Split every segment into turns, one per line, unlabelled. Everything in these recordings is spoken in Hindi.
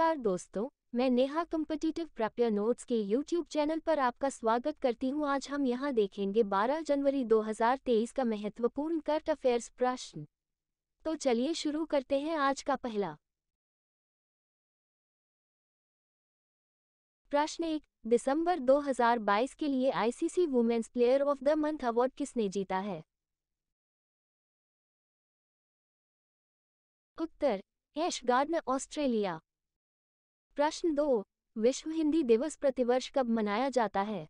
नमस्कार दोस्तों मैं नेहा कॉम्पिटिटिव प्रप्य नोट्स के यूट्यूब चैनल पर आपका स्वागत करती हूं आज हम यहां देखेंगे 12 जनवरी 2023 का महत्वपूर्ण करंट अफेयर्स प्रश्न तो चलिए शुरू करते हैं आज का पहला प्रश्न एक दिसंबर 2022 के लिए ICC women's player of the month award किसने जीता है उत्तर एश गार्डन ऑस्ट्रेलिया प्रश्न दो विश्व हिंदी दिवस प्रतिवर्ष कब मनाया जाता है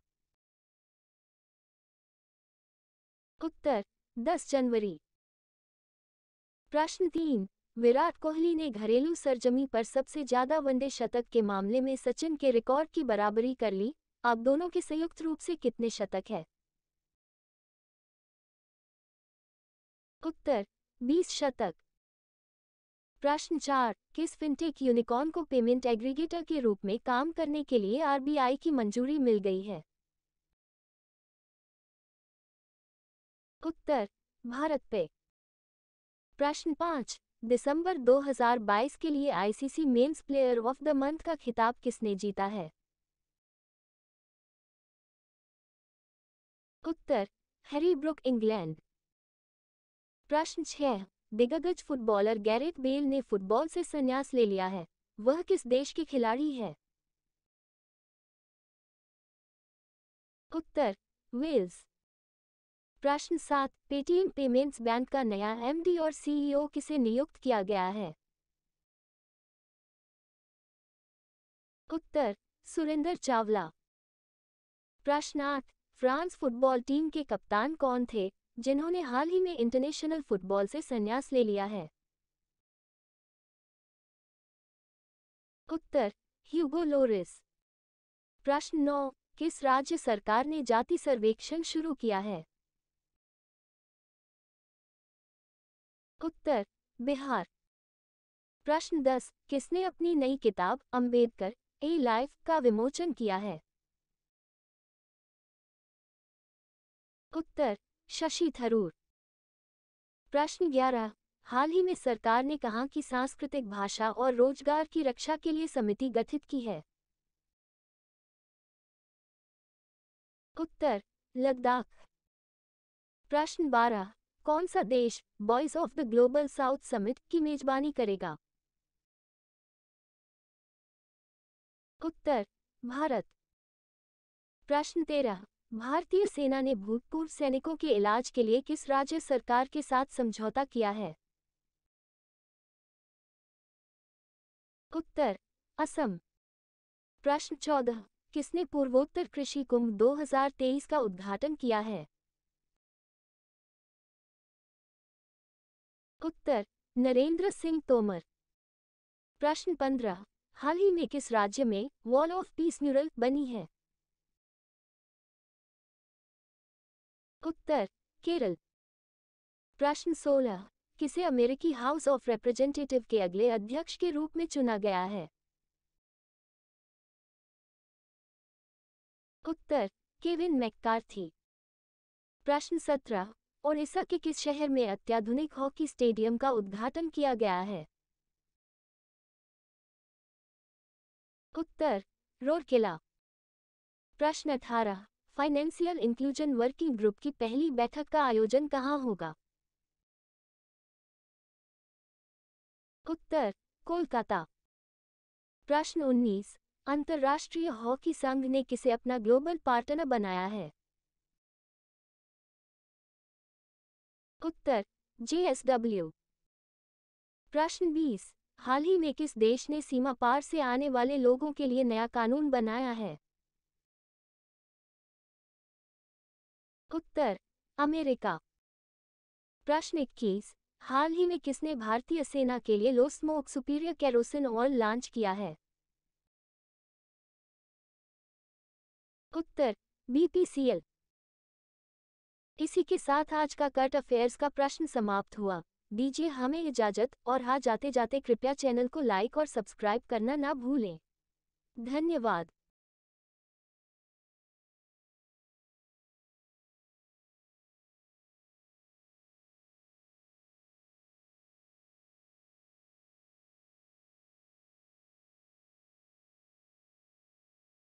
उत्तर 10 जनवरी प्रश्न तीन विराट कोहली ने घरेलू सरजमी पर सबसे ज्यादा वनडे शतक के मामले में सचिन के रिकॉर्ड की बराबरी कर ली आप दोनों के संयुक्त रूप से कितने शतक है उत्तर 20 शतक प्रश्न चार किस फिनटेक यूनिकॉर्न को पेमेंट एग्रीगेटर के रूप में काम करने के लिए आरबीआई की मंजूरी मिल गई है उत्तर भारत पे प्रश्न पाँच दिसंबर 2022 के लिए ICC men's player of the month का खिताब किसने जीता है उत्तर हैरी ब्रुक इंग्लैंड प्रश्न छः दिग्गज फुटबॉलर गैरेट बेल ने फुटबॉल से संन्यास ले लिया है वह किस देश के खिलाड़ी है उत्तर वेल्स प्रश्न सात पेटीएम पेमेंट्स बैंक का नया एमडी और सीईओ e किसे नियुक्त किया गया है उत्तर सुरेंद्र चावला प्रश्न आठ फ्रांस फुटबॉल टीम के कप्तान कौन थे जिन्होंने हाल ही में इंटरनेशनल फुटबॉल से संन्यास ले लिया है उत्तर ह्यूगो लोरिस प्रश्न नौ किस राज्य सरकार ने जाति सर्वेक्षण शुरू किया है उत्तर बिहार प्रश्न दस किसने अपनी नई किताब अंबेडकर ए लाइफ का विमोचन किया है उत्तर शशि थरूर प्रश्न ग्यारह हाल ही में सरकार ने कहा कि सांस्कृतिक भाषा और रोजगार की रक्षा के लिए समिति गठित की है उत्तर लद्दाख प्रश्न बारह कौन सा देश Voice of the Global South Summit की मेजबानी करेगा उत्तर भारत प्रश्न तेरह भारतीय सेना ने भूतपूर्व सैनिकों के इलाज के लिए किस राज्य सरकार के साथ समझौता किया है उत्तर असम प्रश्न चौदह किसने पूर्वोत्तर कृषि कुंभ 2023 का उद्घाटन किया है उत्तर नरेंद्र सिंह तोमर प्रश्न पंद्रह हाल ही में किस राज्य में वॉल ऑफ पीस म्यूरल बनी है उत्तर केरल प्रश्न सोलह किसे अमेरिकी हाउस ऑफ रिप्रेजेंटेटिव के अगले अध्यक्ष के रूप में चुना गया है उत्तर केविन मैककार्थी प्रश्न सत्रह ओडिशा के किस शहर में अत्याधुनिक हॉकी स्टेडियम का उद्घाटन किया गया है उत्तर रोरकेला प्रश्न अठारह फाइनेंशियल इंक्लूजन वर्किंग ग्रुप की पहली बैठक का आयोजन कहाँ होगा उत्तर कोलकाता प्रश्न 19 अंतर्राष्ट्रीय हॉकी संघ ने किसे अपना ग्लोबल पार्टनर बनाया है उत्तर जेएसडब्ल्यू प्रश्न 20 हाल ही में किस देश ने सीमा पार से आने वाले लोगों के लिए नया कानून बनाया है उत्तर अमेरिका प्रश्न इक्कीस हाल ही में किसने भारतीय सेना के लिए low smoke superior kerosene oil launch किया है उत्तर बीपीसीएल इसी के साथ आज का करंट अफेयर्स का प्रश्न समाप्त हुआ दीजिए हमें इजाजत और हाँ जाते जाते कृपया चैनल को लाइक और सब्सक्राइब करना ना भूलें धन्यवाद